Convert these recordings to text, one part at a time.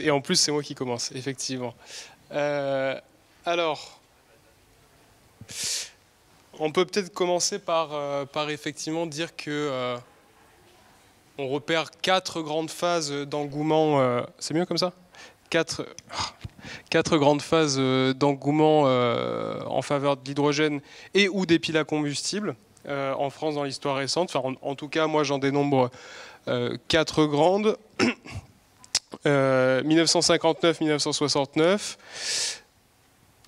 Et, en plus, c'est moi qui commence, effectivement. Euh, alors, on peut peut-être commencer par, euh, par effectivement dire que euh, on repère quatre grandes phases d'engouement. c'est mieux comme ça quatre, ah, quatre, grandes phases d'engouement en faveur de l'hydrogène et ou des piles à combustible en France dans l'histoire récente. Enfin, en, tout cas, moi, j'en dénombre quatre grandes. 1959-1969. Euh,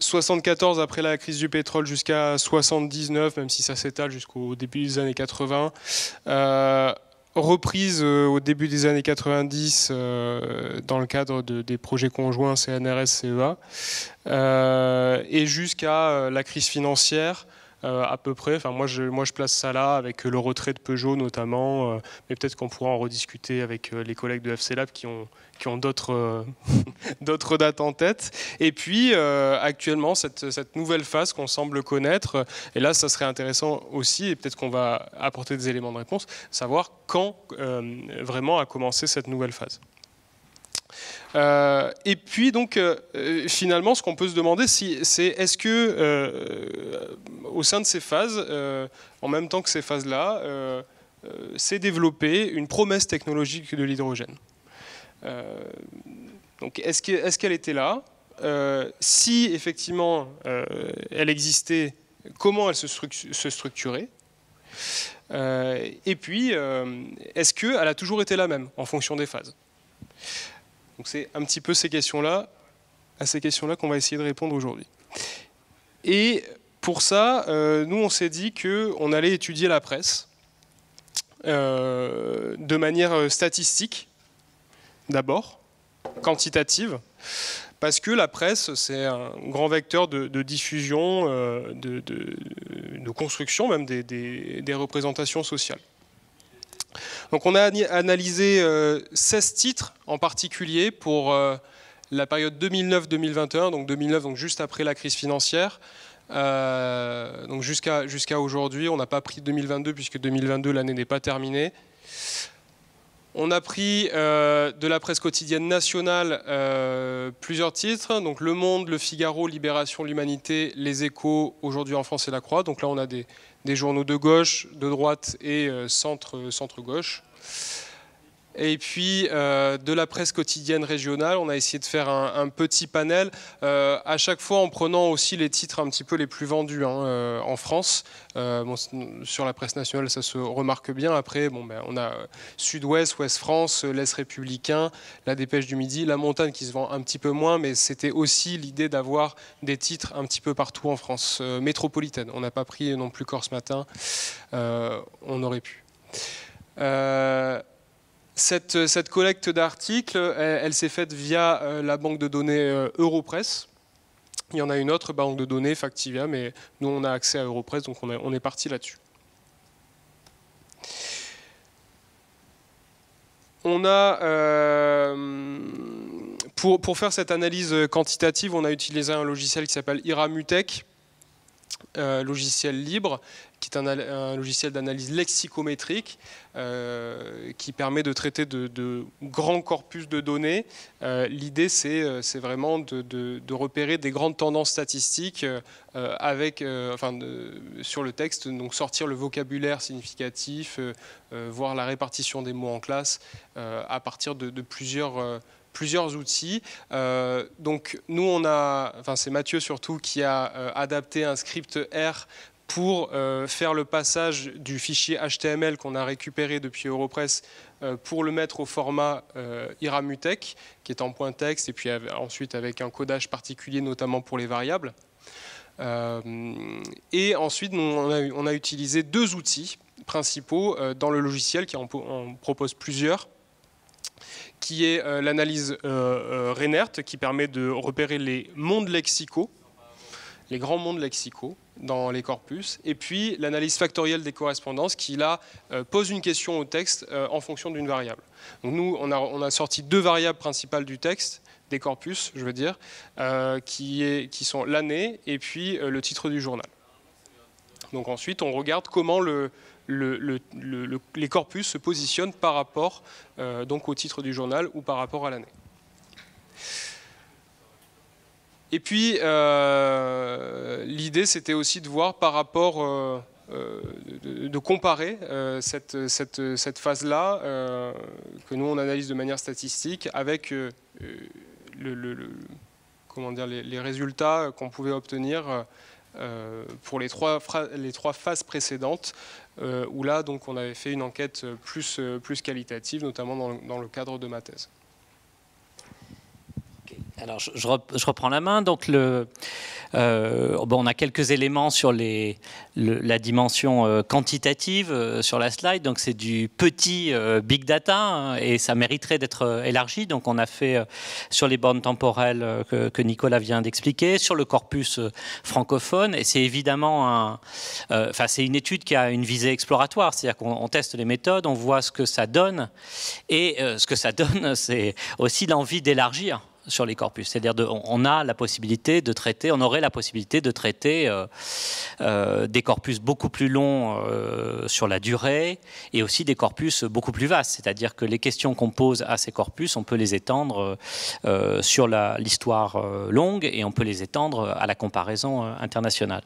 74 après la crise du pétrole jusqu'à 79, même si ça s'étale jusqu'au début des années 80. Euh, reprise euh, au début des années 90 dans le cadre des projets conjoints CNRS-CEA. et jusqu'à la crise financière euh, à peu près. Enfin, moi, je, moi, je place ça là avec euh, le retrait de Peugeot notamment, euh, mais peut-être qu'on pourra en rediscuter avec les collègues de FC Lab qui ont, qui ont d'autres, dates en tête. Et puis, actuellement, cette, cette, nouvelle phase qu'on semble connaître, et là, ça serait intéressant aussi, et peut-être qu'on va apporter des éléments de réponse, savoir quand vraiment a commencé cette nouvelle phase. Euh, et puis donc euh, euh, finalement, ce qu'on peut se demander, c'est est-ce que au sein de ces phases, en même temps que ces phases-là, s'est développée une promesse technologique de l'hydrogène. donc est-ce qu'elle était là Si effectivement elle existait, comment elle se, se structurait et puis, est-ce qu'elle a toujours été la même en fonction des phases donc c'est un petit peu ces questions-là, à ces questions-là qu'on va essayer de répondre aujourd'hui. Et pour ça, euh, nous, on s'est dit qu'on allait étudier la presse euh, de manière euh, statistique, d'abord, quantitative, parce que la presse, c'est un grand vecteur de, diffusion, de, construction même des représentations sociales. Donc on a analysé 16 euh, titres en particulier pour euh, la période 2009-2021, donc 2009, donc juste après la crise financière. Euh, donc jusqu'à aujourd'hui, on n'a pas pris 2022 puisque 2022 l'année n'est pas terminée. On a pris de la presse quotidienne nationale plusieurs titres, donc Le Monde, Le Figaro, Libération, L'Humanité, Les Échos, aujourd'hui en France et La Croix. Donc là, on a des, des journaux de gauche, de droite et euh, euh, centre-gauche. centre gauche et puis euh, de la presse quotidienne régionale, on a essayé de faire un, petit panel, euh, à chaque fois en prenant aussi les titres un petit peu les plus vendus hein, euh, en France. sur la presse nationale, ça se remarque bien. Après, bon, ben, on a Sud-Ouest, Ouest-France, l'Est républicain, la Dépêche du Midi, la Montagne qui se vend un petit peu moins, mais c'était aussi l'idée d'avoir des titres un petit peu partout en France métropolitaine. On n'a pas pris non plus Corse Matin, on aurait pu. Euh, cette, collecte d'articles, elle, s'est faite via euh, la banque de données euh, Europress. Il y en a une autre banque de données, Factivia, mais nous, on a accès à Europress, donc on, est parti là-dessus. On a, pour, pour, faire cette analyse quantitative, on a utilisé un logiciel qui s'appelle Iramutech, euh, logiciel libre, qui est un, logiciel d'analyse lexicométrique euh, qui permet de traiter de, grands corpus de données. Euh, l'idée, c'est vraiment de, repérer des grandes tendances statistiques avec, enfin, sur le texte, donc sortir le vocabulaire significatif, voir la répartition des mots en classe à partir de, plusieurs plusieurs outils. Euh, donc nous, on a, enfin c'est Mathieu surtout qui a euh, adapté un script R pour euh, faire le passage du fichier HTML qu'on a récupéré depuis Europress pour le mettre au format Iramutech, qui est en point texte, et puis ensuite avec un codage particulier, notamment pour les variables. et ensuite, on a, on a utilisé deux outils principaux dans le logiciel, qui en, propose plusieurs qui est euh, l'analyse euh, euh, rénerte qui permet de repérer les mondes lexicaux, les grands mondes lexicaux dans les corpus, et puis l'analyse factorielle des correspondances qui, là, pose une question au texte en fonction d'une variable. Donc nous, on a, sorti deux variables principales du texte, des corpus, je veux dire, qui, sont l'année et puis le titre du journal. Donc ensuite, on regarde comment le, le, les corpus se positionnent par rapport euh, donc au titre du journal ou par rapport à l'année. Et puis, euh, l'idée, c'était aussi de voir par rapport, euh, de, comparer cette, cette, phase-là, que nous, on analyse de manière statistique, avec le, comment dire, les, les résultats qu'on pouvait obtenir euh, pour les trois, phases précédentes, euh, où là, donc, on avait fait une enquête euh, plus, qualitative, notamment dans le cadre de ma thèse. Alors, je, reprends la main. Donc, euh, on a quelques éléments sur la dimension euh, quantitative euh, sur la slide. Donc, c'est du petit big data hein, et ça mériterait d'être élargi. Donc, on a fait sur les bornes temporelles que, Nicolas vient d'expliquer, sur le corpus francophone. Et c'est évidemment c'est une étude qui a une visée exploratoire. C'est-à-dire qu'on teste les méthodes, on voit ce que ça donne. Et ce que ça donne, c'est aussi l'envie d'élargir sur les corpus. C'est-à-dire on a la possibilité de traiter, on aurait la possibilité de traiter euh, euh, des corpus beaucoup plus longs euh, sur la durée et aussi des corpus beaucoup plus vastes. C'est-à-dire que les questions qu'on pose à ces corpus, on peut les étendre sur l'histoire longue et on peut les étendre à la comparaison internationale.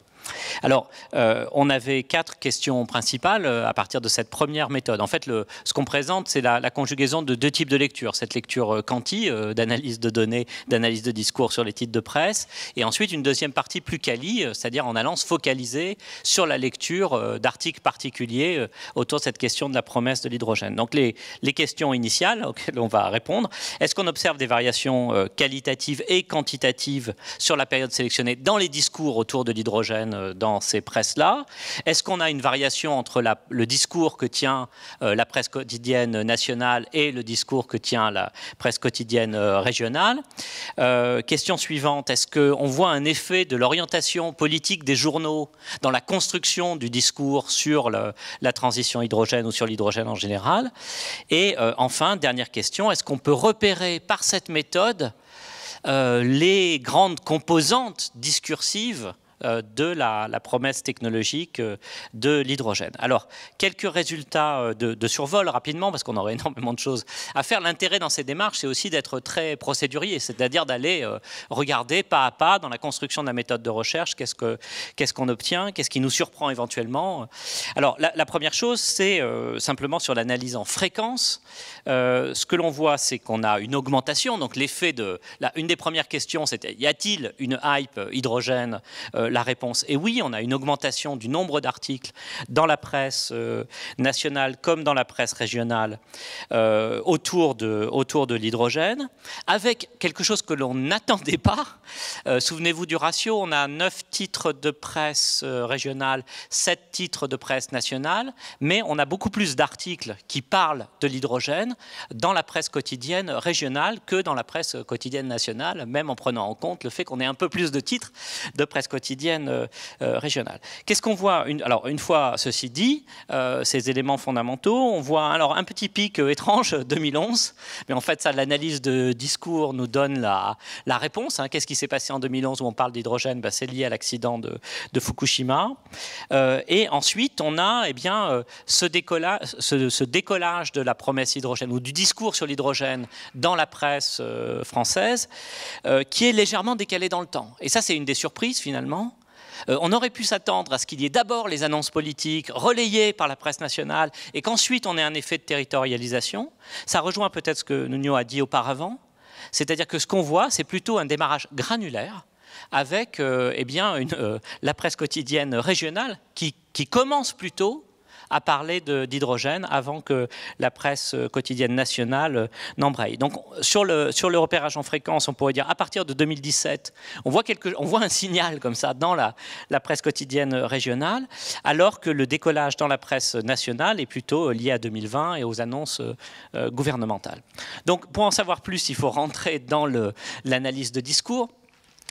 Alors, euh, on avait quatre questions principales euh, à partir de cette première méthode. En fait, le, ce qu'on présente, c'est la, conjugaison de deux types de lecture. Cette lecture euh, quanti, d'analyse de données, d'analyse de discours sur les titres de presse, et ensuite une deuxième partie plus quali, c'est-à-dire en allant se focaliser sur la lecture d'articles particuliers autour de cette question de la promesse de l'hydrogène. Donc, les, questions initiales auxquelles on va répondre, est-ce qu'on observe des variations qualitatives et quantitatives sur la période sélectionnée dans les discours autour de l'hydrogène euh, dans ces presses-là Est-ce qu'on a une variation entre le discours que tient euh, la presse quotidienne nationale et le discours que tient la presse quotidienne euh, régionale Question suivante, est-ce qu'on voit un effet de l'orientation politique des journaux dans la construction du discours sur la transition hydrogène ou sur l'hydrogène en général Et enfin, dernière question, est-ce qu'on peut repérer par cette méthode les grandes composantes discursives euh, de la, promesse technologique euh, de l'hydrogène. Alors, quelques résultats euh, de, survol rapidement, parce qu'on aurait énormément de choses à faire. L'intérêt dans ces démarches, c'est aussi d'être très procédurier, c'est-à-dire d'aller regarder pas à pas dans la construction de la méthode de recherche, qu'est-ce qu'on obtient, qu'est-ce qui nous surprend éventuellement. Alors, la, première chose, c'est simplement sur l'analyse en fréquence. ce que l'on voit, c'est qu'on a une augmentation, donc l'effet de... une des premières questions, c'était y a-t-il une hype hydrogène la réponse. est oui, on a une augmentation du nombre d'articles dans la presse euh, nationale comme dans la presse régionale euh, autour de, autour de l'hydrogène, avec quelque chose que l'on n'attendait pas. Euh, souvenez-vous du ratio, on a 9 titres de presse régionale, 7 titres de presse nationale, mais on a beaucoup plus d'articles qui parlent de l'hydrogène dans la presse quotidienne régionale que dans la presse quotidienne nationale, même en prenant en compte le fait qu'on ait un peu plus de titres de presse quotidienne euh, euh, régionale. Qu'est-ce qu'on voit une, Alors, une fois ceci dit, euh, ces éléments fondamentaux, on voit alors un petit pic étrange, 2011, mais en fait, ça, l'analyse de discours nous donne la, réponse. Hein. Qu'est-ce qui s'est passé en 2011 où on parle d'hydrogène ben, C'est lié à l'accident de, Fukushima. et ensuite, on a eh bien, ce, décollage de la promesse hydrogène ou du discours sur l'hydrogène dans la presse française qui est légèrement décalé dans le temps. Et ça, c'est une des surprises finalement. Euh, on aurait pu s'attendre à ce qu'il y ait d'abord les annonces politiques relayées par la presse nationale et qu'ensuite on ait un effet de territorialisation. Ça rejoint peut-être ce que Nuno a dit auparavant, c'est-à-dire que ce qu'on voit, c'est plutôt un démarrage granulaire avec euh, eh bien, euh, la presse quotidienne régionale qui commence plutôt à parler d'hydrogène avant que la presse euh, quotidienne nationale euh, n'embraye. Donc sur le, sur le repérage en fréquence, on pourrait dire à partir de 2017, on voit, quelque, on voit un signal comme ça dans la, la presse quotidienne euh, régionale, alors que le décollage dans la presse nationale est plutôt lié à 2020 et aux annonces gouvernementales. Donc pour en savoir plus, il faut rentrer dans l'analyse de discours.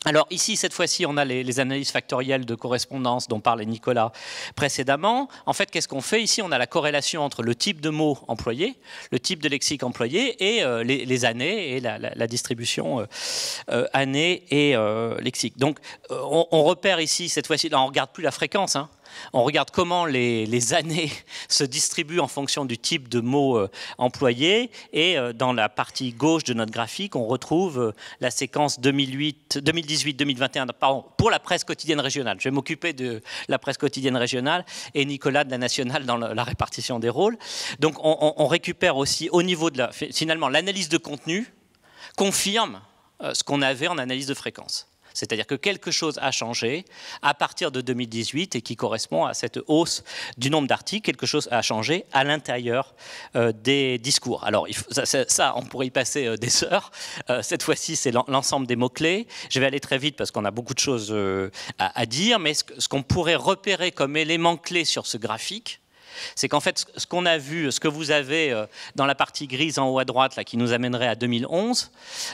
Alors ici, cette fois-ci, on a les, analyses factorielles de correspondance dont parlait Nicolas précédemment. En fait, qu'est-ce qu'on fait Ici, on a la corrélation entre le type de mot employé, le type de lexique employé et euh, les, années et la, distribution euh, euh, année et lexique. Donc, on, repère ici, cette fois-ci, on ne regarde plus la fréquence, hein on regarde comment les, années se distribuent en fonction du type de mots euh, employés. Et euh, dans la partie gauche de notre graphique, on retrouve euh, la séquence 2018-2021 pour la presse quotidienne régionale. Je vais m'occuper de la presse quotidienne régionale et Nicolas de la nationale dans la, répartition des rôles. Donc on, on, récupère aussi au niveau de la, finalement l'analyse de contenu confirme ce qu'on avait en analyse de fréquence. C'est-à-dire que quelque chose a changé à partir de 2018 et qui correspond à cette hausse du nombre d'articles. Quelque chose a changé à l'intérieur euh, des discours. Alors ça, on pourrait y passer euh, des heures. Euh, cette fois-ci, c'est l'ensemble des mots-clés. Je vais aller très vite parce qu'on a beaucoup de choses à, dire, mais ce qu'on pourrait repérer comme élément clé sur ce graphique, c'est qu'en fait, ce qu'on a vu, ce que vous avez euh, dans la partie grise en haut à droite, là, qui nous amènerait à 2011,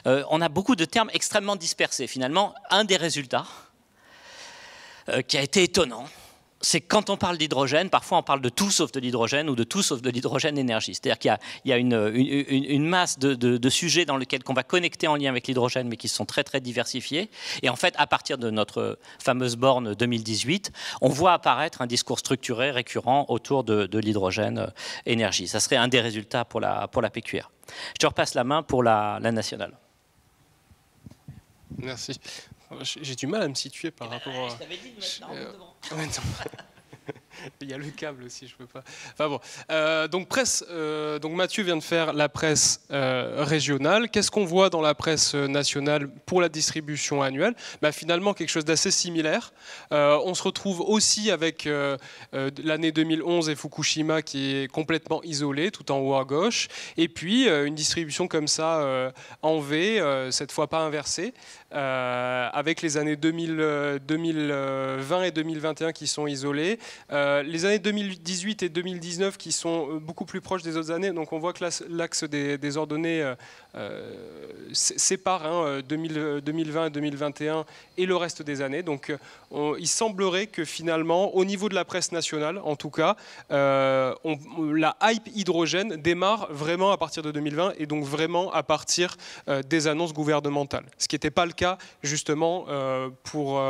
euh, on a beaucoup de termes extrêmement dispersés. Finalement, un des résultats, euh, qui a été étonnant, c'est quand on parle d'hydrogène, parfois on parle de tout sauf de l'hydrogène ou de tout sauf de l'hydrogène énergie. C'est-à-dire qu'il y, a, une, masse de, sujets dans lesquels on va connecter en lien avec l'hydrogène, mais qui sont très très diversifiés. Et en fait, à partir de notre fameuse borne 2018, on voit apparaître un discours structuré récurrent autour de, l'hydrogène euh, énergie. Ça serait un des résultats pour la, pour la PQR. Je te repasse la main pour la nationale. Merci. J'ai du mal à me situer par eh ben, rapport. Je t'avais dit de mettre Naruto euh, devant. Il y a le câble aussi, je peux pas. Enfin bon. Euh, donc presse. Euh, donc Mathieu vient de faire la presse euh, régionale. Qu'est-ce qu'on voit dans la presse nationale pour la distribution annuelle bah, finalement quelque chose d'assez similaire. on se retrouve aussi avec l'année 2011 et Fukushima qui est complètement isolé, tout en haut à gauche. Et puis une distribution comme ça en V, cette fois pas inversée, avec les années 2000, 2020 et 2021 qui sont isolées. Euh, les années 2018 et 2019 qui sont euh, beaucoup plus proches des autres années, donc on voit que l'axe des, ordonnées euh, sépare 2020 hein, et 2021 et le reste des années. Donc il semblerait que finalement, au niveau de la presse nationale en tout cas, la hype hydrogène démarre vraiment à partir de 2020 et donc vraiment à partir des annonces gouvernementales, ce qui n'était pas le cas justement pour,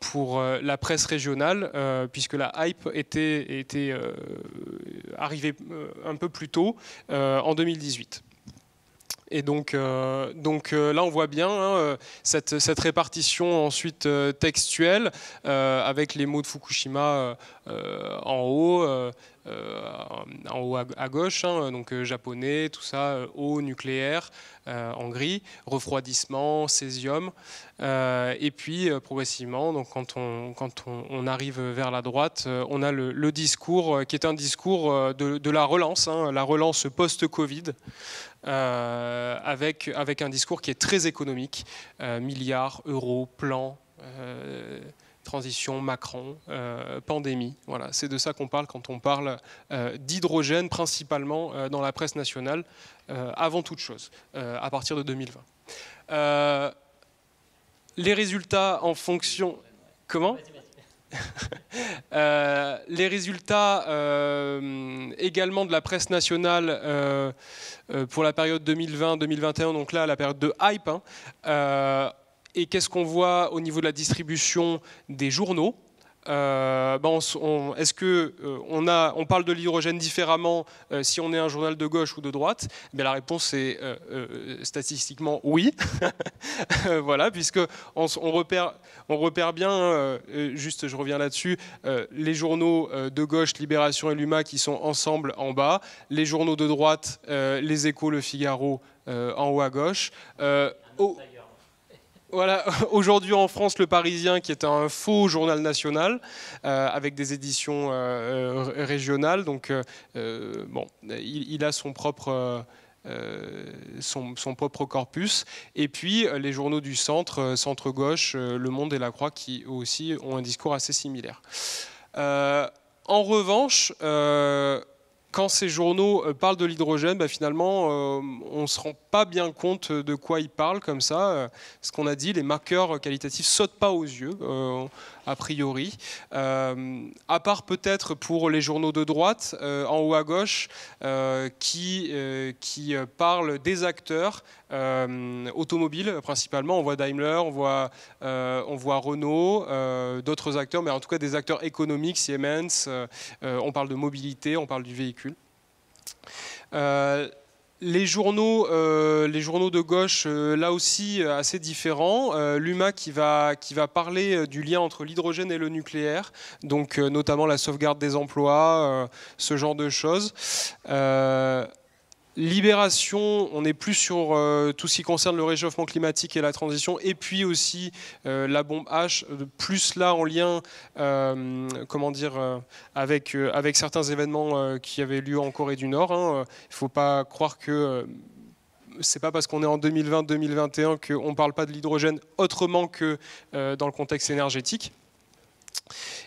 pour la presse régionale, puisque que la hype était, euh, arrivée euh, un peu plus tôt, euh, en 2018. Et donc, donc là, on voit bien hein, cette, cette, répartition ensuite textuelle avec les mots de Fukushima euh, en haut, euh, euh, en haut à, gauche, hein, donc japonais, tout ça, eau nucléaire en gris, refroidissement, césium, et puis progressivement, donc quand on quand on, arrive vers la droite, on a le, discours qui est un discours de, la relance, hein, la relance post-Covid. avec, avec un discours qui est très économique, milliards, euros, plans, transition, Macron, euh, pandémie. Voilà, c'est de ça qu'on parle quand on parle euh, d'hydrogène, principalement euh, dans la presse nationale, avant toute chose, à partir de 2020. les résultats en fonction. Comment les résultats également de la presse nationale pour la période 2020-2021, donc là la période de hype, hein, et qu'est-ce qu'on voit au niveau de la distribution des journaux euh, ben, est-ce que euh, on, a, on, parle de l'hydrogène différemment euh, si on est un journal de gauche ou de droite Mais eh la réponse est statistiquement oui, voilà, puisque on, repère, on repère, bien, juste je reviens là-dessus, les journaux de gauche, Libération et Luma qui sont ensemble en bas, les journaux de droite, les Échos, Le Figaro en haut à gauche. Voilà, aujourd'hui en France, Le Parisien, qui est un faux journal national, euh, avec des éditions euh, euh, régionales. Donc, bon, il, a son propre. son, propre corpus, et puis les journaux du centre, centre-gauche, Le Monde et La Croix, qui aussi ont un discours assez similaire. en revanche, quand ces journaux euh, parlent de l'hydrogène, bah, finalement, euh, on ne se rend pas bien compte de quoi ils parlent comme ça. Euh, ce qu'on a dit, les marqueurs qualitatifs sautent pas aux yeux a priori. Euh, à part peut-être pour les journaux de droite, euh, en haut à gauche, euh, qui, qui parlent des acteurs automobiles principalement. On voit Daimler, on voit, on voit Renault, d'autres acteurs, mais en tout cas des acteurs économiques, Siemens. on parle de mobilité, on parle du véhicule. Les journaux, euh, les journaux de gauche, euh, là aussi euh, assez différents. L'UMA qui va, qui va parler du lien entre l'hydrogène et le nucléaire, donc notamment la sauvegarde des emplois, ce genre de choses. Libération, on est plus sur euh, tout ce qui concerne le réchauffement climatique et la transition, et puis aussi euh, la bombe H, plus là en lien, euh, comment dire, avec, avec certains événements qui avaient lieu en Corée du Nord. Hein. Il ne faut pas croire que ce c'est pas parce qu'on est en 2020-2021 qu'on ne parle pas de l'hydrogène autrement que dans le contexte énergétique.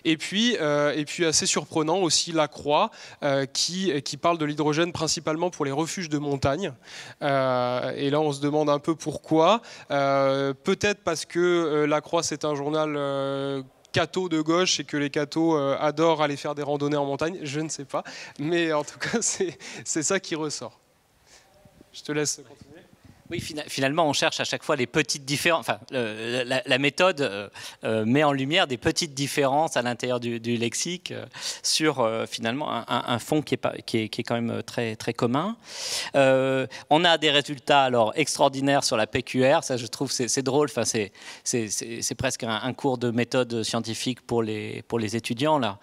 Et puis, euh, et puis assez surprenant aussi La Croix, euh, qui, qui, parle de l'hydrogène principalement pour les refuges de montagne. Euh, et là, on se demande un peu pourquoi. Peut-être parce que La Croix, c'est un journal cathos de gauche et que les cathos adorent aller faire des randonnées en montagne. Je ne sais pas. Mais en tout cas, c'est ça qui ressort. Je te laisse continuer. Oui, finalement, on cherche à chaque fois les petites différences. Enfin, la, méthode euh, euh, met en lumière des petites différences à l'intérieur du, lexique euh, sur finalement un, un, fond qui est, pas, qui, est, quand même très, très commun. on a des résultats alors extraordinaires sur la PQR. Ça, je trouve, c'est drôle. Enfin, c'est presque un, un, cours de méthode scientifique pour les, pour les étudiants là.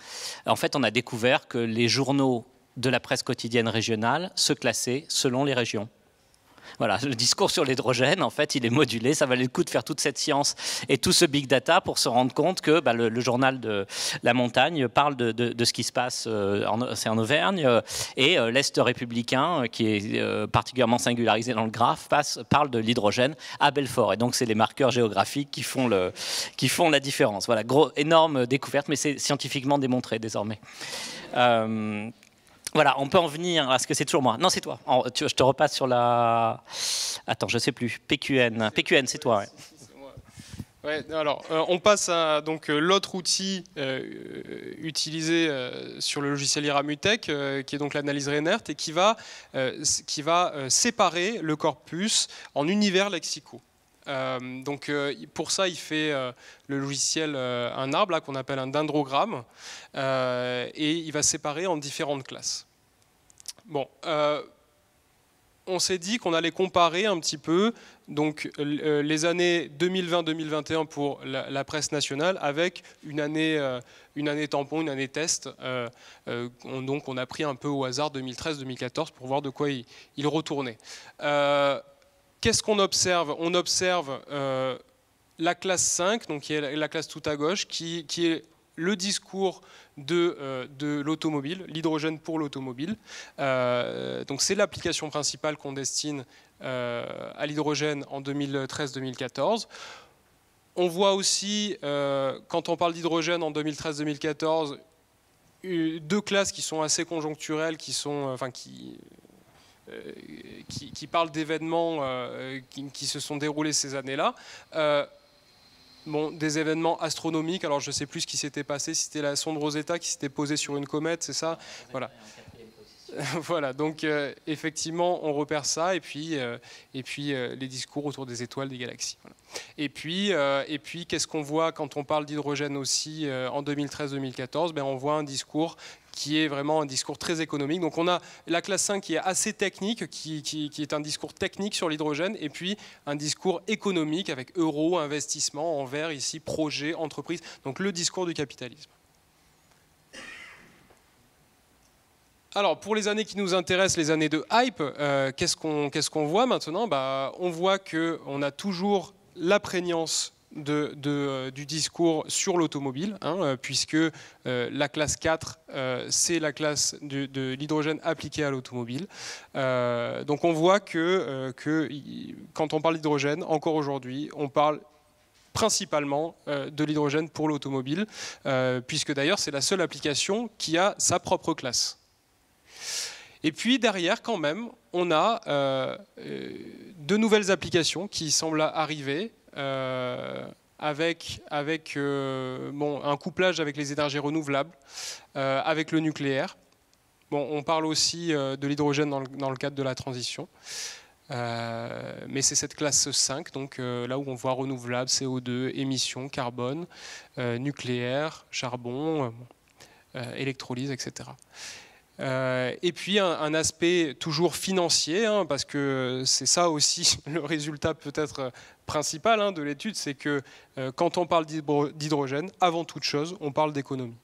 En fait, on a découvert que les journaux de la presse quotidienne régionale se classaient selon les régions. Voilà, le discours sur l'hydrogène, en fait, il est modulé. Ça valait le coup de faire toute cette science et tout ce big data pour se rendre compte que bah, le, journal de la montagne parle de, ce qui se passe, euh, c'est en Auvergne, euh, et euh, l'Est républicain, qui est particulièrement singularisé dans le graphe, parle de l'hydrogène à Belfort. Et donc, c'est les marqueurs géographiques qui font, la différence. Voilà, gros, énorme découverte, mais c'est scientifiquement démontré désormais. Voilà, on peut en venir à ce que c'est toujours moi. Non, c'est toi. je te repasse sur la. Attends, je ne sais plus. PQN. PQN, c'est toi. alors, euh, on passe à donc euh, l'autre outil euh, utilisé sur le logiciel Iramutech, qui est donc l'analyse Reinert, et qui va, qui va séparer le corpus en univers lexicaux. Euh, donc euh, pour ça, il fait euh, le logiciel un arbre qu'on appelle un dendrogramme et il va séparer en différentes classes. Bon, on s'est dit qu'on allait comparer un petit peu donc les années 2020-2021 pour la, presse nationale avec une année, une année tampon, une année test. donc on a pris un peu au hasard 2013-2014 pour voir de quoi il retournait Qu'est-ce qu'on observe On observe euh, la classe 5, donc qui est la classe tout à gauche, qui, est le discours de, euh, de l'automobile, l'hydrogène pour l'automobile. Euh, donc c'est l'application principale qu'on destine à l'hydrogène en 2013-2014. On voit aussi, quand on parle d'hydrogène en 2013-2014, deux classes qui sont assez conjoncturelles, qui sont, enfin, qui, euh, qui, qui, parle d'événements euh, qui, se sont déroulés ces années-là. Euh, bon, des événements astronomiques. Alors, je ne sais plus ce qui s'était passé, si c'était la sonde Rosetta qui s'était posée sur une comète, c'est ça Voilà. voilà, donc euh, effectivement, on repère ça, et puis, euh, euh, les discours autour des étoiles, des galaxies. Et puis, et puis qu'est-ce qu'on voit quand on parle d'hydrogène aussi en 2013-2014 ben, On voit un discours qui est vraiment un discours très économique. Donc on a la classe 5 qui est assez technique, qui, est un discours technique sur l'hydrogène, et puis un discours économique avec euro, investissement, envers ici, projet, entreprise. Donc le discours du capitalisme. Alors pour les années qui nous intéressent, les années de hype, euh, qu'est-ce qu'on voit maintenant bah, On voit qu'on a toujours la euh, du discours sur l'automobile, hein, euh, puisque la classe 4, c'est la classe de, l'hydrogène appliqué à l'automobile. donc on voit que quand on parle d'hydrogène, encore aujourd'hui, on parle principalement de l'hydrogène pour l'automobile, puisque d'ailleurs c'est la seule application qui a sa propre classe. Et puis derrière, quand même, on a deux euh, de nouvelles applications qui semblent arriver. Euh, avec, avec euh, un couplage avec les énergies renouvelables, avec le nucléaire. Bon, on parle aussi de l'hydrogène dans, le cadre de la transition. mais c'est cette classe 5, donc là où on voit renouvelables, CO2, émissions, carbone, nucléaire, charbon, électrolyse, etc. Euh, et puis un, aspect toujours financier, hein, parce que c'est ça aussi le résultat peut-être principal hein, de l'étude, c'est que euh, quand on parle d'hydrogène, avant toute chose, on parle d'économie,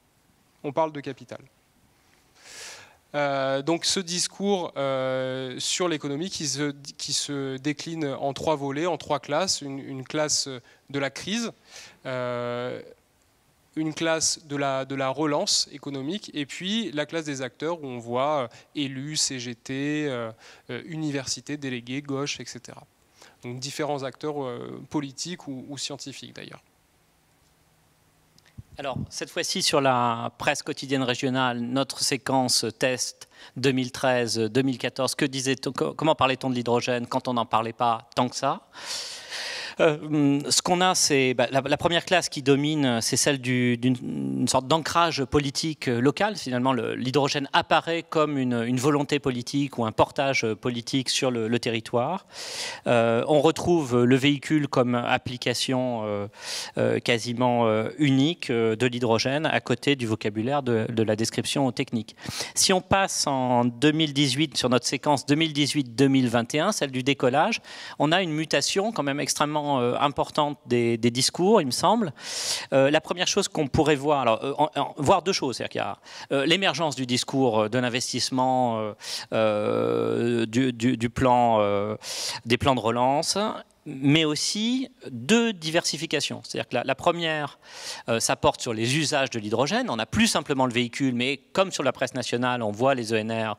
on parle de capital. Euh, donc ce discours sur l'économie qui se, qui se, décline en trois volets, en trois classes, une, une classe de la crise une classe de la, relance économique, et puis la classe des acteurs où on voit euh, élus, CGT, euh, euh, universités, délégués, gauche, etc. Donc différents acteurs politiques ou, scientifiques d'ailleurs. Alors, cette fois-ci, sur la presse quotidienne régionale, notre séquence test 2013-2014, comment parlait-on de l'hydrogène quand on n'en parlait pas tant que ça euh, mm, ce qu'on a, c'est bah, la, première classe qui domine, euh, c'est celle d'une sorte d'ancrage politique euh, local. Finalement, l'hydrogène apparaît comme une, volonté politique ou un portage politique sur le, territoire. on retrouve le véhicule comme application quasiment unique de l'hydrogène à côté du vocabulaire de, de la description technique. Si on passe en 2018 sur notre séquence 2018-2021, celle du décollage, on a une mutation quand même extrêmement euh, importante des, discours, il me semble. Euh, la première chose qu'on pourrait voir, alors, euh, voir deux choses, c'est-à-dire qu'il y a l'émergence du discours de l'investissement du, plan, des plans de relance mais aussi deux diversifications. C'est-à-dire que la, première, ça porte sur les usages de l'hydrogène. On n'a plus simplement le véhicule, mais comme sur la presse nationale, on voit les ENR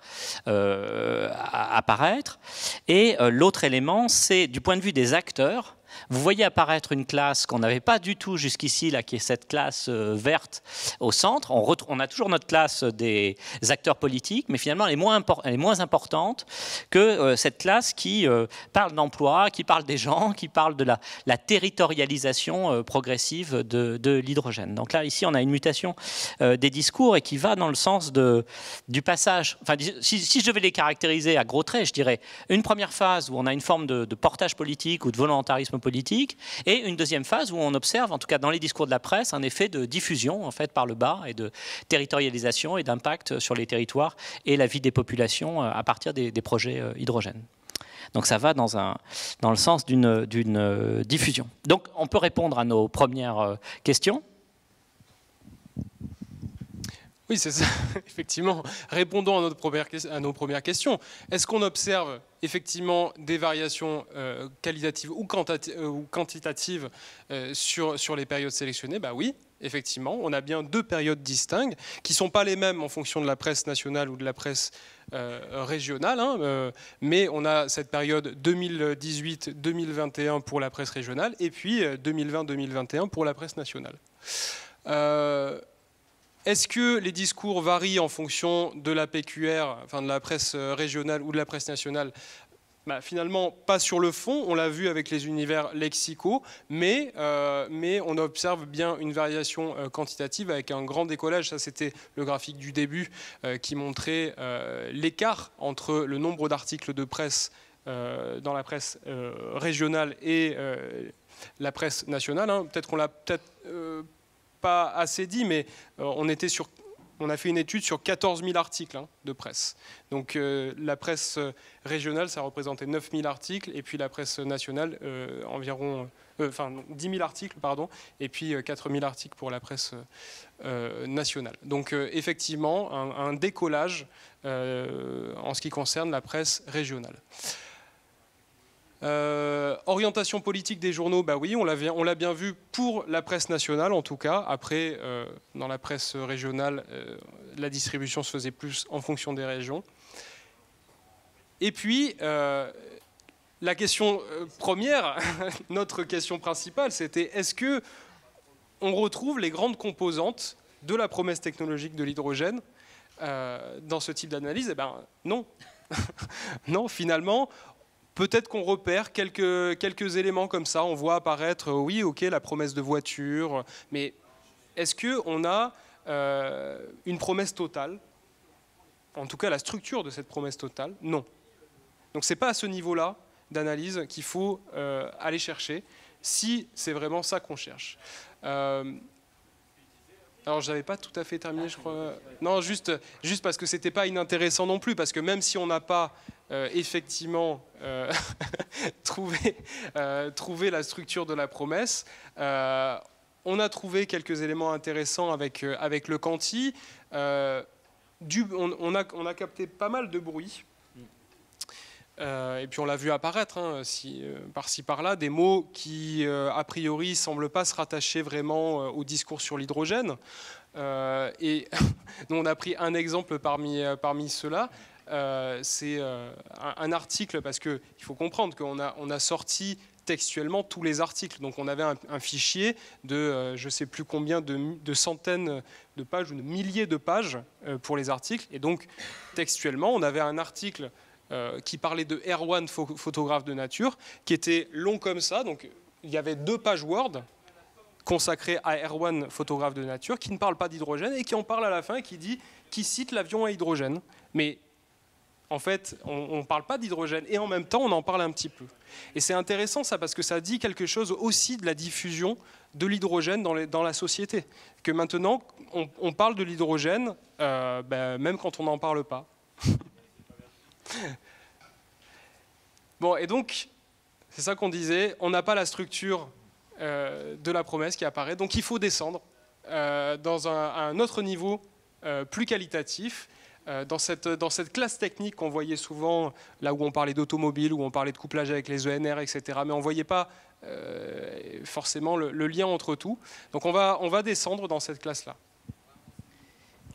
apparaître. Et l'autre élément, c'est du point de vue des acteurs, vous voyez apparaître une classe qu'on n'avait pas du tout jusqu'ici, là, qui est cette classe euh, verte au centre. On, on, a toujours notre classe des acteurs politiques, mais finalement, elle est moins, moins importante que euh, cette classe qui euh, parle d'emploi, qui parle des gens, qui parle de la, territorialisation progressive de, l'hydrogène. Donc là, ici, on a une mutation des discours et qui va dans le sens de, du passage. Enfin, si, je vais les caractériser à gros traits, je dirais une première phase où on a une forme de, de portage politique ou de volontarisme politique, et une deuxième phase où on observe, en tout cas dans les discours de la presse, un effet de diffusion en fait par le bas et de territorialisation et d'impact sur les territoires et la vie des populations euh, à partir des, projets euh, hydrogènes. Donc ça va dans, un, dans le sens d'une euh, diffusion. Donc on peut répondre à nos premières questions. Oui, c'est ça, effectivement. Répondons à, notre première, à nos premières questions. Est-ce qu'on observe effectivement des variations euh, qualitatives ou, euh, quantitatives euh, sur, sur les périodes sélectionnées Bah oui, effectivement. On a bien deux périodes distinctes qui ne sont pas les mêmes en fonction de la presse nationale ou de la presse régionale, hein, mais on a cette période 2018-2021 pour la presse régionale et puis 2020-2021 pour la presse nationale. Est-ce que les discours varient en fonction de la PQR, enfin de la presse euh, régionale ou de la presse nationale bah, finalement, pas sur le fond, on l'a vu avec les univers lexicaux, mais, euh, on observe bien une variation euh, quantitative avec un grand décollage. Ça, c'était le graphique du début qui montrait l'écart entre le nombre d'articles de presse dans la presse régionale et la presse nationale. Hein. Peut-être qu'on l'a peut-être pas assez dit, mais euh, on, était sur, on a fait une étude sur 14 000 articles hein, de presse. Donc euh, la presse euh, régionale, ça représentait 9 000 articles, et puis la presse nationale, environ enfin, 10 000 articles, pardon, et puis 4 000 articles pour la presse nationale. Donc effectivement, un décollage en ce qui concerne la presse régionale. Euh, orientation politique des journaux, bah oui, on l'a bien vu pour la presse nationale en tout cas. Après, euh, dans la presse régionale, euh, la distribution se faisait plus en fonction des régions. Et puis, la question première, notre question principale, c'était est-ce que on retrouve les grandes composantes de la promesse technologique de l'hydrogène dans ce type d'analyse Eh ben non. non, finalement, peut-être qu'on repère quelques, quelques éléments comme ça. On voit apparaître, euh, oui, ok, la promesse de voiture, mais est-ce qu'on a euh, une promesse totale En tout cas, la structure de cette promesse totale Non. Donc ce n'est pas à ce niveau-là d'analyse qu'il faut euh, aller chercher, si c'est vraiment ça qu'on cherche. alors, je n'avais pas tout à fait terminé, je crois. Non, juste, juste parce que ce n'était pas inintéressant non plus, parce que même si on n'a pas euh, effectivement euh, euh, trouver, la structure de la promesse. on a trouvé quelques éléments intéressants avec, le Canti. on, a, capté pas mal de bruit. et puis on l'a vu apparaître hein, par-ci par-là des mots qui a priori semblent pas se rattacher vraiment au discours sur l'hydrogène. et on a pris un exemple parmi, parmi ceux-là. Euh, c'est euh, un, article, parce qu'il faut comprendre qu'on a, on a sorti textuellement tous les articles. Donc on avait un, fichier de euh, je ne sais plus combien de, centaines de pages ou de milliers de pages pour les articles. Et donc textuellement, on avait un article qui parlait de Erwan, photographe de nature, qui était long comme ça. Donc il y avait deux pages Word consacrées à Erwan, photographe de nature, qui ne parle pas d'hydrogène et qui en parle à la fin et qui dit qui cite l'avion à hydrogène. Mais en fait, on ne parle pas d'hydrogène et en même temps, on en parle un petit peu. Et c'est intéressant ça parce que ça dit quelque chose aussi de la diffusion de l'hydrogène dans, la société. Que maintenant, on, parle de l'hydrogène euh, ben, même quand on n'en parle pas. bon, et donc, c'est ça qu'on disait, on n'a pas la structure euh, de la promesse qui apparaît, donc il faut descendre euh, dans un, autre niveau plus qualitatif euh, dans cette, dans cette classe technique qu'on voyait souvent, là où on parlait d'automobile, où on parlait de couplage avec les ENR, etc., mais on ne voyait pas euh, forcément le, lien entre tout. Donc on va, on va descendre dans cette classe-là.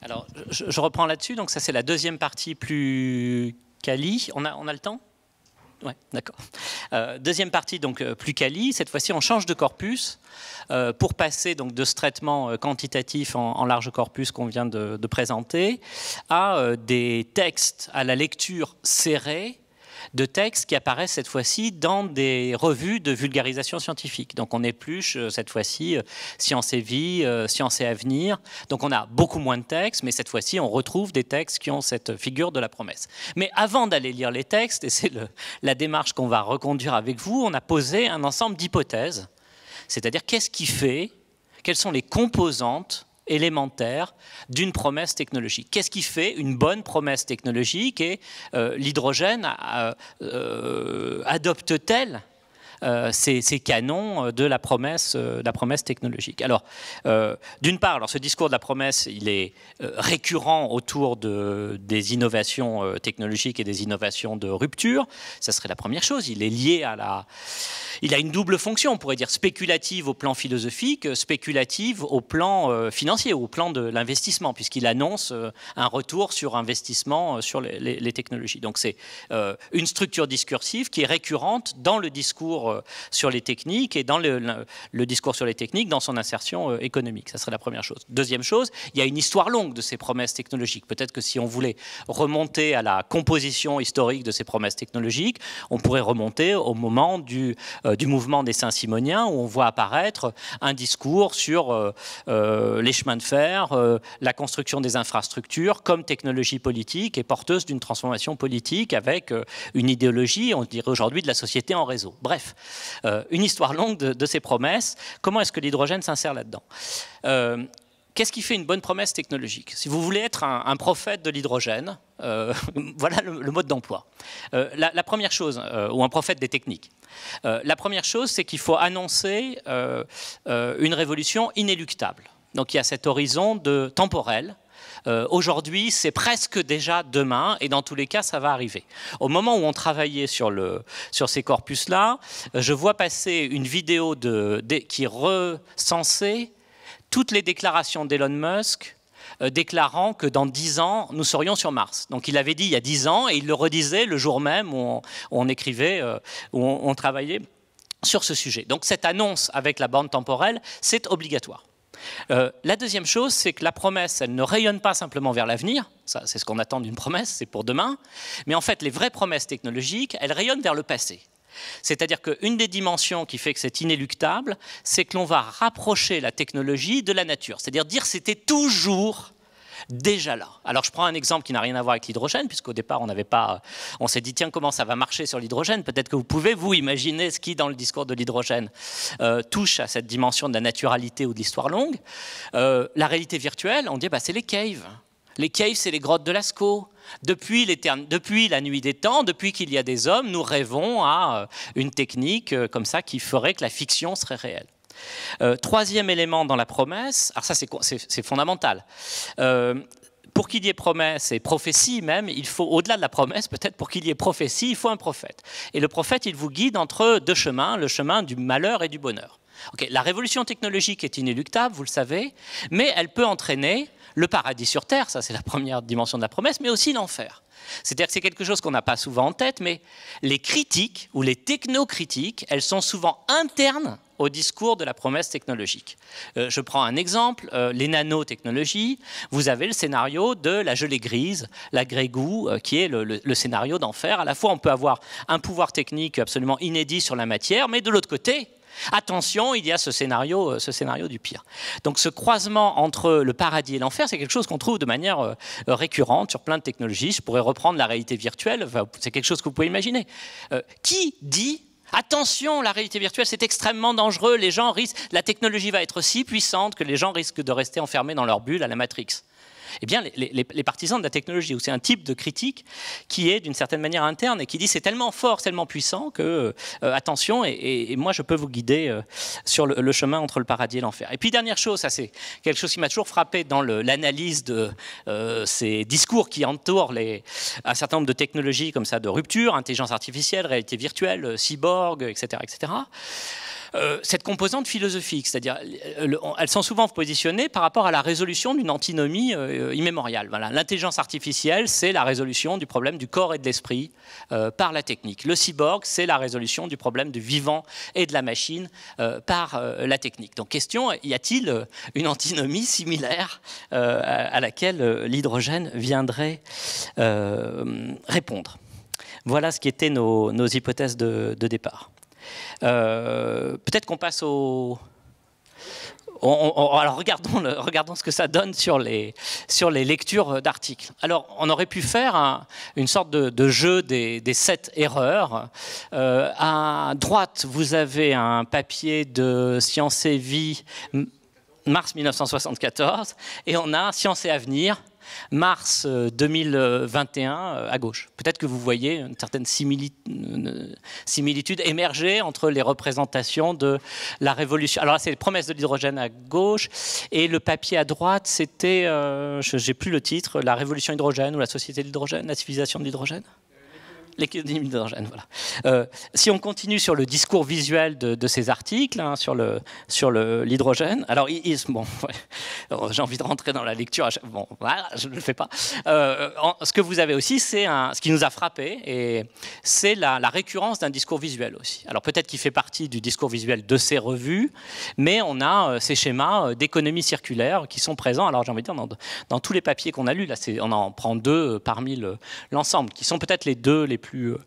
Alors, je, je reprends là-dessus. Donc ça, c'est la deuxième partie plus quali. On a, on a le temps Ouais, d'accord. Euh, deuxième partie, donc euh, plus quali. Cette fois-ci, on change de corpus euh, pour passer donc de ce traitement quantitatif en, large corpus qu'on vient de, présenter à des textes à la lecture serrée de textes qui apparaissent cette fois-ci dans des revues de vulgarisation scientifique. Donc on épluche euh, cette fois-ci euh, Science et vie, euh, Science et avenir. Donc on a beaucoup moins de textes, mais cette fois-ci on retrouve des textes qui ont cette figure de la promesse. Mais avant d'aller lire les textes, et c'est la démarche qu'on va reconduire avec vous, on a posé un ensemble d'hypothèses. C'est-à-dire qu'est-ce qui fait, quelles sont les composantes élémentaire d'une promesse technologique. Qu'est-ce qui fait une bonne promesse technologique et euh, l'hydrogène euh, euh, adopte-t-elle euh, ces, canons euh, de la promesse, euh, de la promesse technologique. Alors, d'une part, alors ce discours de la promesse, il est récurrent autour de, des innovations technologiques et des innovations de rupture. Ça serait la première chose. Il est lié à la, il a une double fonction, on pourrait dire spéculative au plan philosophique, spéculative au plan financier, au plan de l'investissement, puisqu'il annonce un retour sur investissement sur les, les technologies. Donc c'est une structure discursive qui est récurrente dans le discours euh, sur, les techniques et dans le, discours sur les techniques, dans son insertion euh, économique. Ça serait la première chose. Deuxième chose, il y a une histoire longue de ces promesses technologiques. Peut-être que si on voulait remonter à la composition historique de ces promesses technologiques, on pourrait remonter au moment du, euh, mouvement des Saint-Simoniens où on voit apparaître un discours sur les chemins de fer, la construction des infrastructures comme technologie politique et porteuse d'une transformation politique avec une idéologie, on dirait aujourd'hui, de la société en réseau. Bref, euh, une histoire longue de, ces promesses. Comment est-ce que l'hydrogène s'insère là-dedans euh, qu'est-ce qui fait une bonne promesse technologique Si vous voulez être un, prophète de l'hydrogène, euh, voilà le, mode d'emploi. la, première chose, ou un prophète des techniques, la première chose, c'est qu'il faut annoncer une révolution inéluctable. Donc il y a cet horizon de temporel euh, aujourd'hui, c'est presque déjà demain, et dans tous les cas, ça va arriver. Au moment où on travaillait sur, ces corpus-là, euh, je vois passer une vidéo qui recensait toutes les déclarations d'Elon Musk euh, déclarant que dans dix ans, nous serions sur Mars. Donc il l'avait dit il y a dix ans, et il le redisait le jour même où on, écrivait, on travaillait sur ce sujet. Donc cette annonce avec la bande temporelle, c'est obligatoire. Euh, la deuxième chose, c'est que la promesse, elle ne rayonne pas simplement vers l'avenir, ça c'est ce qu'on attend d'une promesse, c'est pour demain, mais en fait les vraies promesses technologiques, elles rayonnent vers le passé. C'est-à-dire qu'une des dimensions qui fait que c'est inéluctable, c'est que l'on va rapprocher la technologie de la nature. C'est-à-dire dire, dire c'était toujours déjà là. Alors je prends un exemple qui n'a rien à voir avec l'hydrogène, puisqu'au départ on on s'est dit tiens comment ça va marcher sur l'hydrogène. Peut-être que vous pouvez vous imaginer ce qui dans le discours de l'hydrogène euh, touche à cette dimension de la naturalité ou de l'histoire longue. Euh, la réalité virtuelle, on dit bah, c'est les caves. Les caves, c'est les grottes de Lascaux. depuis, la nuit des temps, depuis qu'il y a des hommes, nous rêvons à euh, une technique comme ça qui ferait que la fiction serait réelle. Euh, troisième élément dans la promesse, alors ça c'est fondamental. Euh, pour qu'il y ait promesse et prophétie même, il faut, au-delà de la promesse, peut-être pour qu'il y ait prophétie, il faut un prophète. Et le prophète, il vous guide entre deux chemins, le chemin du malheur et du bonheur. la révolution technologique est inéluctable, vous le savez, mais elle peut entraîner le paradis sur terre, ça c'est la première dimension de la promesse, mais aussi l'enfer. C'est-à-dire que c'est quelque chose qu'on n'a pas souvent en tête, mais les critiques ou les technocritiques, elles sont souvent internes au discours de la promesse technologique. Euh, je prends un exemple, euh, les nanotechnologies. Vous avez le scénario de la gelée grise, la grégou, euh, qui est le, scénario d'enfer. À la fois, on peut avoir un pouvoir technique absolument inédit sur la matière, mais de l'autre côté, Attention, il y a ce scénario, ce scénario du pire. Donc ce croisement entre le paradis et l'enfer, c'est quelque chose qu'on trouve de manière récurrente sur plein de technologies. Je pourrais reprendre la réalité virtuelle, c'est quelque chose que vous pouvez imaginer. qui dit Attention, la réalité virtuelle, c'est extrêmement dangereux. Les gens risquent, la technologie va être si puissante que les gens risquent de rester enfermés dans leur bulle à la Matrix eh bien, les, partisans de la technologie, où c'est un type de critique qui est d'une certaine manière interne et qui dit c'est tellement fort, tellement puissant que euh, attention, et, moi je peux vous guider euh, sur le, chemin entre le paradis et l'enfer. Et puis dernière chose, ça c'est quelque chose qui m'a toujours frappé dans l'analyse de euh, ces discours qui entourent les, un certain nombre de technologies comme ça de rupture, intelligence artificielle, réalité virtuelle, cyborg, etc. etc. Euh, cette composante philosophique, c'est-à-dire euh, elles sont souvent positionnées par rapport à la résolution d'une antinomie euh, immémoriale. L'intelligence artificielle, c'est la résolution du problème du corps et de l'esprit par la technique. Le cyborg, c'est la résolution du problème du vivant et de la machine par la technique. Donc question, y a-t-il une antinomie similaire à, laquelle l'hydrogène viendrait répondre voilà ce qui étaient nos, hypothèses de départ. Euh, peut-être qu'on passe au... alors regardons, regardons, ce que ça donne sur les, sur les lectures d'articles. Alors on aurait pu faire une sorte de, jeu des, des, sept erreurs. Euh, à droite, vous avez un papier de Science et Vie, mars 1974, et on a Science et Avenir, mars 2021 euh, euh, à gauche. Peut-être que vous voyez une certaine euh, similitude émerger entre les représentations de la révolution. Alors là, c'est les promesses de l'hydrogène à gauche et le papier à droite, c'était, je n'ai plus le titre, la révolution hydrogène ou la société de l'hydrogène, la civilisation de l'hydrogène l'économie d'hydrogène, voilà. Euh, si on continue sur le discours visuel de, ces articles, hein, sur l'hydrogène, le, sur le, alors, ils, bon, j'ai envie de rentrer dans la lecture, bon, voilà, je ne le fais pas. Euh, ce que vous avez aussi, c'est ce qui nous a frappé, et c'est la, récurrence d'un discours visuel aussi. Alors, peut-être qu'il fait partie du discours visuel de ces revues, mais on a euh, ces schémas d'économie circulaire qui sont présents, alors j'ai envie de dire, dans, tous les papiers qu'on a lus, là, on en prend deux parmi l'ensemble, qui sont peut-être les deux les plus euh,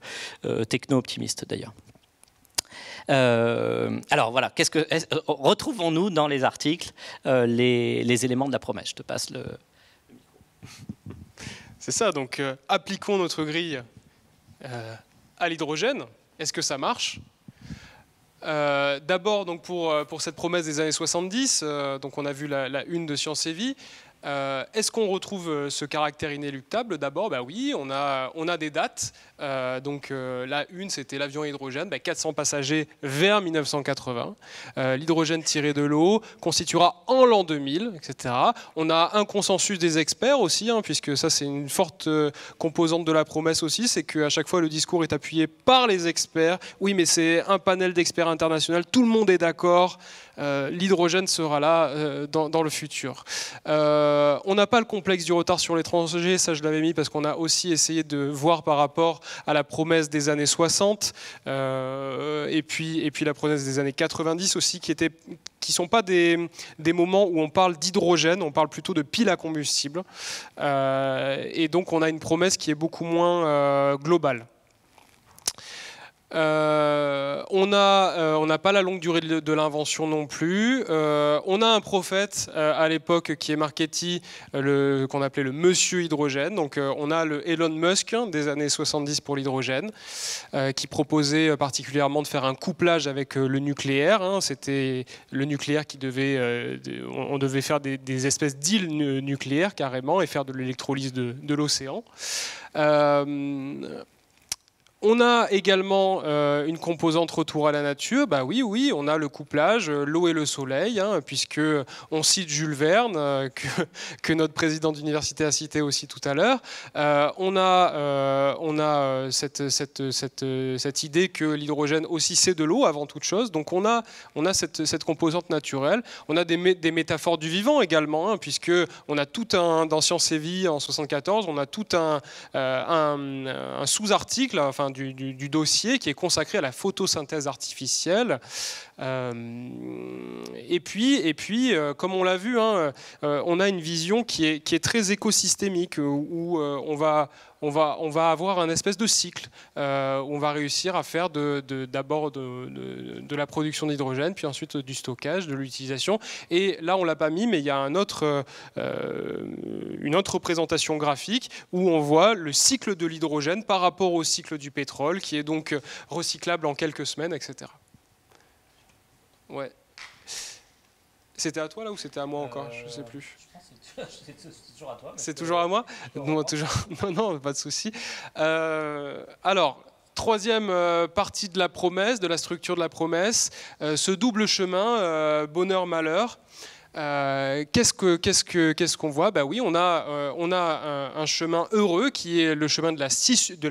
euh, techno optimiste d'ailleurs. Euh, alors voilà, qu'est-ce que retrouvons-nous dans les articles les, éléments de la promesse Je te passe le. C'est ça. Donc appliquons notre grille à l'hydrogène. Est-ce que ça marche D'abord, donc pour, cette promesse des années 70, donc on a vu la, la une de Science et Vie. Euh, est-ce qu'on retrouve euh, ce caractère inéluctable D'abord, bah oui, on a, on a des dates. Euh, donc la une, c'était l'avion hydrogène, 400 bah, passagers vers 1980. L'hydrogène tiré de l'eau constituera en l'an 2000, etc. On a un consensus des experts aussi, hein, puisque ça c'est une forte composante de la promesse aussi, c'est qu'à chaque fois le discours est appuyé par les experts. Oui, mais c'est un panel d'experts internationaux, tout le monde est d'accord. Euh, l'hydrogène sera là euh, dans, le futur. Euh, on n'a pas le complexe du retard sur les transgés. ça je l'avais mis parce qu'on a aussi essayé de voir par rapport à la promesse des années 60 et, puis, la promesse des années 90 aussi qui était qui sont pas des, des moments où on parle d'hydrogène, on parle plutôt de pile à combustible. et donc on a une promesse qui est beaucoup moins globale. Euh, euh, on n'a pas la longue durée de, l'invention non plus. Euh, on a un prophète à l'époque qui est Marchetti, qu'on appelait le monsieur hydrogène. Donc on a le Elon Musk hein, des années 70 pour l'hydrogène, qui proposait particulièrement de faire un couplage avec le nucléaire. Hein. C'était le nucléaire qui devait, on devait faire des, espèces d'îles nucléaires carrément et faire de l'électrolyse de, de l'océan. On a également euh, une composante retour à la nature. Bah oui, oui, on a le couplage, euh, l'eau et le soleil, hein, puisque on cite Jules Verne, euh, que, notre président d'université a cité aussi tout à l'heure. on a, on a cette, cette, idée que l'hydrogène aussi c'est de l'eau avant toute chose. Donc on a, on a cette, composante naturelle. On a des, métaphores du vivant également, hein, puisque on a tout un dans Science et Vie en 74, on a tout un, un, un sous-article, enfin du, dossier qui est consacré à la photosynthèse artificielle. Euh, et puis, et puis euh, comme on l'a vu, hein, euh, on a une vision qui est, qui est très écosystémique, où on va on va, avoir un espèce de cycle euh, où on va réussir à faire d'abord de, la production d'hydrogène, puis ensuite euh, du stockage, de l'utilisation. Et là, on ne l'a pas mis, mais il y a euh, une autre représentation graphique où on voit le cycle de l'hydrogène par rapport au cycle du pétrole, qui est donc recyclable en quelques semaines, etc. Ouais. C'était à toi là ou c'était à moi encore Je ne euh, sais plus. c'est toujours à toi. C'est toujours à moi non, toujours... non, non, pas de souci. Euh, alors, troisième euh, partie de la promesse, de la structure de la promesse, ce double chemin, bonheur-malheur. Euh, qu'est-ce qu'on voit bah oui, on a, euh, un, chemin heureux qui est le chemin de la,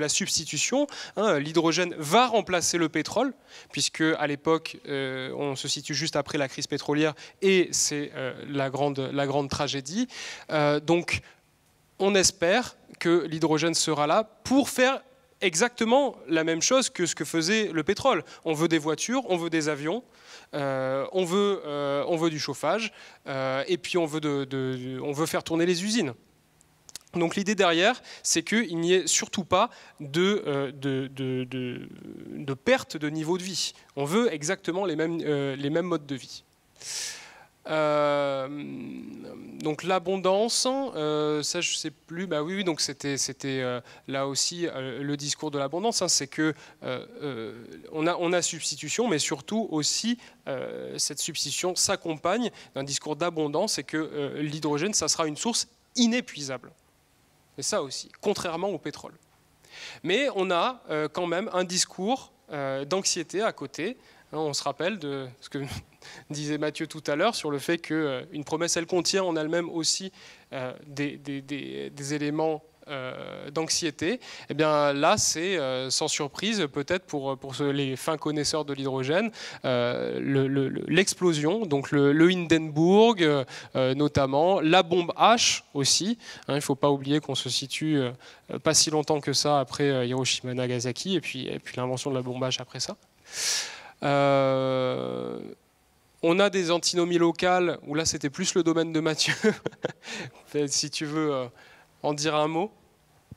substitution. Hein. L'hydrogène va remplacer le pétrole, puisque à l'époque, euh, on se situe juste après la crise pétrolière et c'est la grande tragédie. donc, on espère que l'hydrogène sera là pour faire exactement la même chose que ce que faisait le pétrole. On veut des voitures, on veut des avions. Euh, on, veut, euh, on veut du chauffage, euh, et puis on veut, de, on veut faire tourner les usines. Donc l'idée derrière, c'est qu'il n'y ait surtout pas de, de, de, perte de niveau de vie. On veut exactement les mêmes, les mêmes modes de vie. Euh, donc l'abondance, euh, ça je sais plus, bah oui, donc c'était c'était euh, là aussi le discours de l'abondance, hein, c'est que on a substitution, mais surtout aussi cette substitution s'accompagne d'un discours d'abondance et que l'hydrogène ça sera une source inépuisable. Et ça aussi, contrairement au pétrole. Mais on a quand même un discours d'anxiété à côté. on se rappelle de ce que disait Mathieu tout à l'heure, sur le fait qu'une euh, promesse, elle contient en elle-même aussi euh, des, éléments euh, d'anxiété, eh bien là, c'est sans surprise, peut-être pour, pour les fins connaisseurs de l'hydrogène, l'explosion, donc le, Hindenburg notamment, la bombe H aussi. Hein, il ne faut pas oublier qu'on se situe pas si longtemps que ça après Hiroshima Nagasaki et puis, et puis l'invention de la bombe H après ça. On a des antinomies locales, où là c'était plus le domaine de Mathieu. si tu veux euh, en dire un mot.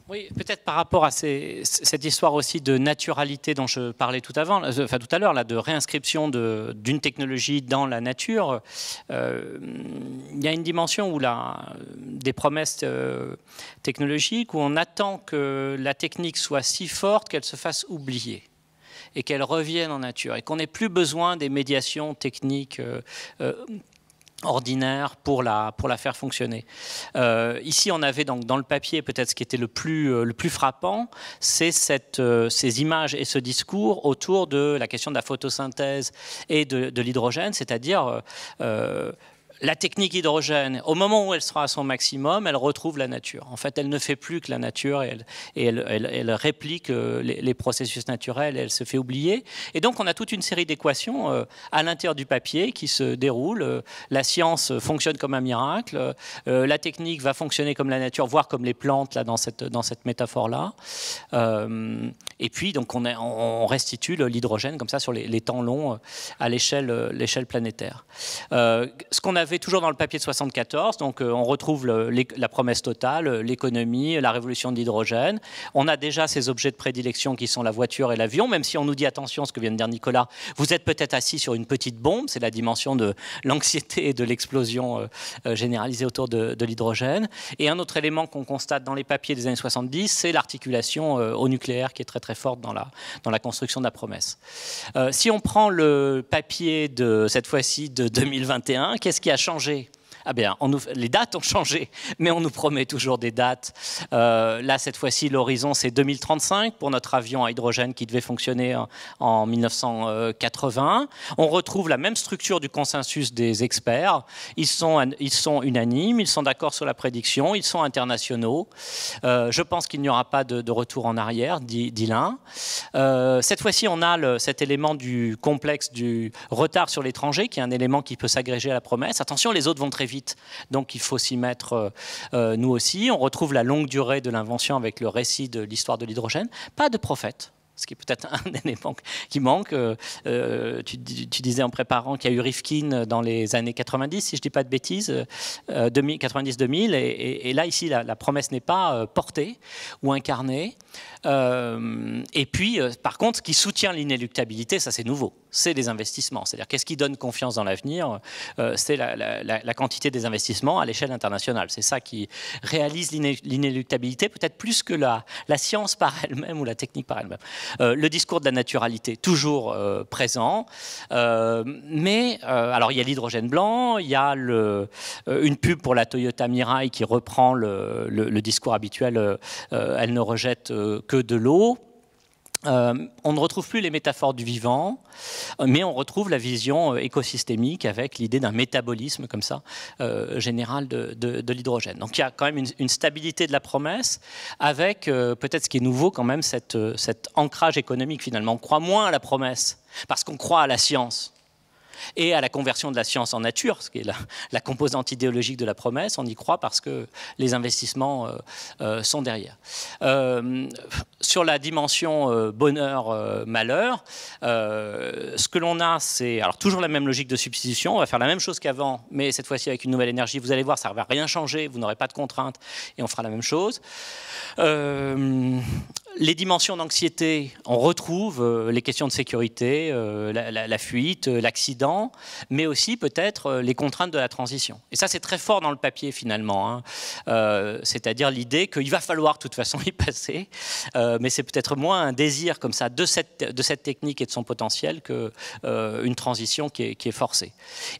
Oui, peut-être par rapport à cette histoire aussi de naturalité dont je parlais tout, avant, euh, enfin, tout à l'heure, de réinscription d'une technologie dans la nature, euh, il y a une dimension où des promesses technologiques où on attend que la technique soit si forte qu'elle se fasse oublier et qu'elles reviennent en nature et qu'on n'ait plus besoin des médiations techniques euh, euh, ordinaires pour la, pour la faire fonctionner. Euh, ici, on avait donc dans le papier peut-être ce qui était le plus, le plus frappant, c'est cette, ces images et ce discours autour de la question de la photosynthèse et de l'hydrogène, c'est-à-dire la technique hydrogène, au moment où elle sera à son maximum, elle retrouve la nature. En fait, elle ne fait plus que la nature et elle, réplique euh, les, processus naturels et elle se fait oublier. Et donc, on a toute une série d'équations euh, à l'intérieur du papier qui se déroulent. Euh, la science fonctionne comme un miracle. La technique va fonctionner comme la nature, voire comme les plantes là, dans cette, dans cette métaphore-là. Et puis, donc, on, restitue l'hydrogène comme ça sur les, temps longs à l'échelle planétaire. Ce qu'on a toujours dans le papier de 74, donc euh, on retrouve la promesse totale, euh, l'économie, euh, la révolution de l'hydrogène. On a déjà ces objets de prédilection qui sont la voiture et l'avion, même si on nous dit attention, ce que vient de dire Nicolas, vous êtes peut-être assis sur une petite bombe, c'est la dimension de l'anxiété et de l'explosion généralisée autour de, l'hydrogène. Et un autre élément qu'on constate dans les papiers des années 70, c'est l'articulation au nucléaire qui est très très forte dans la, dans la construction de la promesse. si on prend le papier de cette fois-ci de 2021, qu'est-ce qui a changé. Ah bien, on les dates ont changé, mais on nous promet toujours des dates. Euh, là, cette fois-ci, l'horizon, c'est 2035 pour notre avion à hydrogène qui devait fonctionner en, 1980, On retrouve la même structure du consensus des experts. Ils sont, ils sont unanimes, ils sont d'accord sur la prédiction, ils sont internationaux. Euh, je pense qu'il n'y aura pas de, retour en arrière, dit, l'un. Euh, cette fois-ci, on a cet élément du complexe du retard sur l'étranger, qui est un élément qui peut s'agréger à la promesse. Attention, les autres vont très vite vite. Donc il faut s'y mettre euh, euh, nous aussi. On retrouve la longue durée de l'invention avec le récit de l'histoire de l'hydrogène. Pas de prophète ce qui est peut-être un élément qui manque. Euh, tu, disais en préparant qu'il y a eu Rifkin dans les années 90, si je ne dis pas de bêtises, 90-2000, et, et, là, ici, la, la promesse n'est pas portée ou incarnée. Euh, et puis, euh, par contre, ce qui soutient l'inéluctabilité, ça c'est nouveau, c'est les investissements. C'est-à-dire qu'est-ce qui donne confiance dans l'avenir euh, C'est la, quantité des investissements à l'échelle internationale. C'est ça qui réalise l'inéluctabilité, peut-être plus que la, la science par elle-même ou la technique par elle-même. le discours de la naturalité, toujours présent. mais, alors il y a l'hydrogène blanc, il y a le, une pub pour la Toyota Mirai qui reprend le, discours habituel, elle ne rejette que de l'eau. Euh, on ne retrouve plus les métaphores du vivant, mais on retrouve la vision euh, écosystémique avec l'idée d'un métabolisme comme ça euh, général de, l'hydrogène. Donc il y a quand même une, stabilité de la promesse, avec peut-être ce qui est nouveau quand même cette, cet ancrage économique finalement. On croit moins à la promesse parce qu'on croit à la science et à la conversion de la science en nature, ce qui est la, la composante idéologique de la promesse. On y croit parce que les investissements euh, euh, sont derrière. Euh, sur la dimension bonheur-malheur, ce que l'on a, c'est alors toujours la même logique de substitution. On va faire la même chose qu'avant, mais cette fois-ci avec une nouvelle énergie. Vous allez voir, ça ne va rien changer. Vous n'aurez pas de contraintes et on fera la même chose les dimensions d'anxiété, on retrouve euh, les questions de sécurité, euh, la, fuite, euh, l'accident, mais aussi peut-être les contraintes de la transition. Et ça, c'est très fort dans le papier finalement. Hein. C'est-à-dire l'idée qu'il va falloir de toute façon y passer, mais c'est peut-être moins un désir comme ça de cette, technique et de son potentiel qu'une transition qui est, forcée.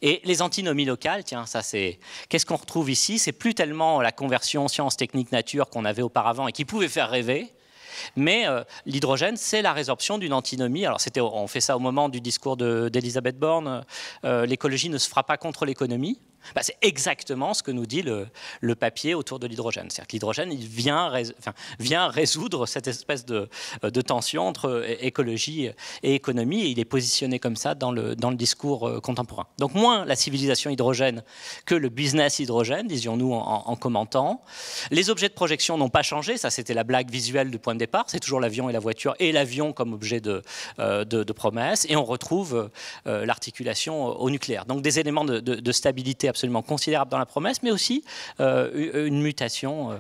Et les antinomies locales, tiens, ça c'est. Qu'est-ce qu'on retrouve ici C'est plus tellement la conversion sciences, techniques, nature qu'on avait auparavant et qui pouvait faire rêver. Mais euh, l'hydrogène, c'est la résorption d'une antinomie. Alors, on fait ça au moment du discours d'Elisabeth de, Borne. Euh, euh, l'écologie ne se fera pas contre l'économie. Bah, c'est exactement ce que nous dit le, le papier autour de l'hydrogène. C'est-à-dire que l'hydrogène il vient, vient, résoudre cette espèce de, euh, tension entre euh, écologie et économie, et il est positionné comme ça dans le, dans le discours euh, contemporain. Donc moins la civilisation hydrogène que le business hydrogène, disions-nous en, commentant. Les objets de projection n'ont pas changé, ça c'était la blague visuelle du point de départ, c'est toujours l'avion et la voiture, et l'avion comme objet de, de, promesse, et on retrouve l'articulation au nucléaire. Donc des éléments de stabilité absolument considérable dans la promesse, mais aussi euh, une mutation euh,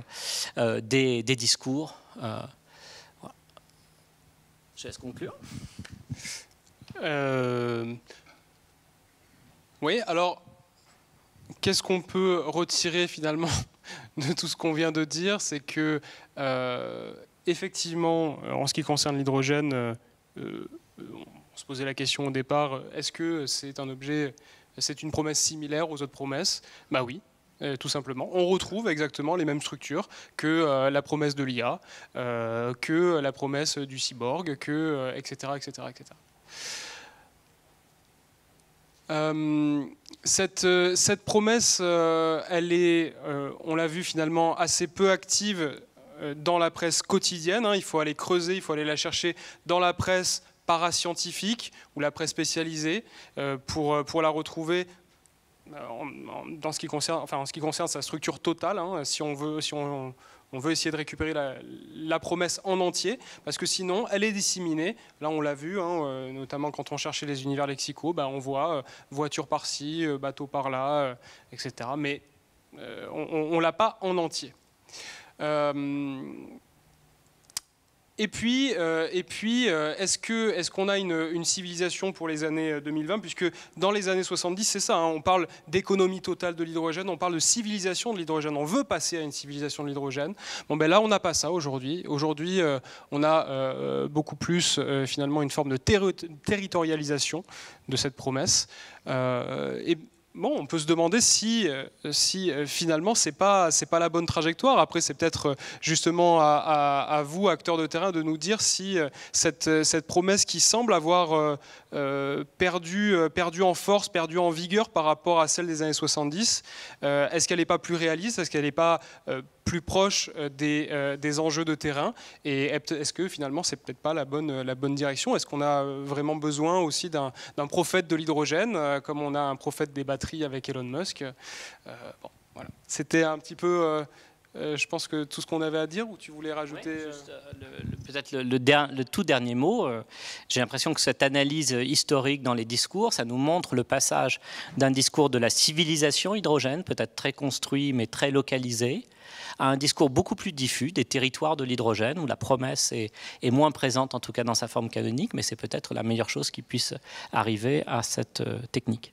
euh, des, discours. Je laisse conclure. Oui, alors, qu'est-ce qu'on peut retirer finalement de tout ce qu'on vient de dire C'est que, effectivement, en ce qui concerne l'hydrogène, on se posait la question au départ, est-ce que c'est un objet c'est une promesse similaire aux autres promesses Bah oui, euh, tout simplement. On retrouve exactement les mêmes structures que euh, la promesse de l'IA, euh, que la promesse du cyborg, que, etc. etc., Cette, cette, promesse, elle est, on l'a vu finalement, assez peu active dans la presse quotidienne. Hein. Il faut aller creuser, il faut aller la chercher dans la presse parascientifique ou la presse spécialisée euh, pour, euh, pour la retrouver euh, dans ce qui concerne, enfin, en ce qui concerne sa structure totale, hein, si on veut, si on, on veut essayer de récupérer la, promesse en entier, parce que sinon, elle est disséminée. Là, on l'a vu, hein, notamment quand on cherchait les univers lexicaux, bah, on voit voiture par-ci, bateau par-là, etc. Mais on ne l'a pas en entier. Et puis, euh, et puis euh, est-ce qu'on a une, civilisation pour les années 2020 euh, Puisque dans les années 70, c'est ça, hein, on parle d'économie totale de l'hydrogène, on parle de civilisation de l'hydrogène, on veut passer à une civilisation de l'hydrogène. Bon, ben là, on n'a pas ça aujourd'hui. Aujourd'hui, on a beaucoup plus, finalement, une forme de territorialisation de cette promesse. et on peut se demander si, euh, si euh, finalement c'est pas pas la bonne trajectoire. Après, c'est peut-être euh, justement à, vous, acteurs de terrain, de nous dire si cette, cette promesse qui semble avoir perdu perdu en force, perdu en vigueur par rapport à celle des années 70, est-ce qu'elle n'est pas plus réaliste, est-ce qu'elle n'est pas plus proche euh, euh, des, enjeux de terrain Et est-ce que finalement, c'est peut-être pas la bonne, euh, la bonne direction Est-ce qu'on a vraiment besoin aussi d'un prophète de l'hydrogène, comme on a un prophète des batteries avec Elon Musk voilà. C'était un petit peu. je pense que tout ce qu'on avait à dire, ou tu voulais rajouter Peut-être le, tout dernier mot. J'ai l'impression que cette analyse historique dans les discours, ça nous montre le passage d'un discours de la civilisation hydrogène, peut-être très construit mais très localisé, à un discours beaucoup plus diffus des territoires de l'hydrogène, où la promesse est, est, moins présente, en tout cas dans sa forme canonique, mais c'est peut-être la meilleure chose qui puisse arriver à cette euh, technique.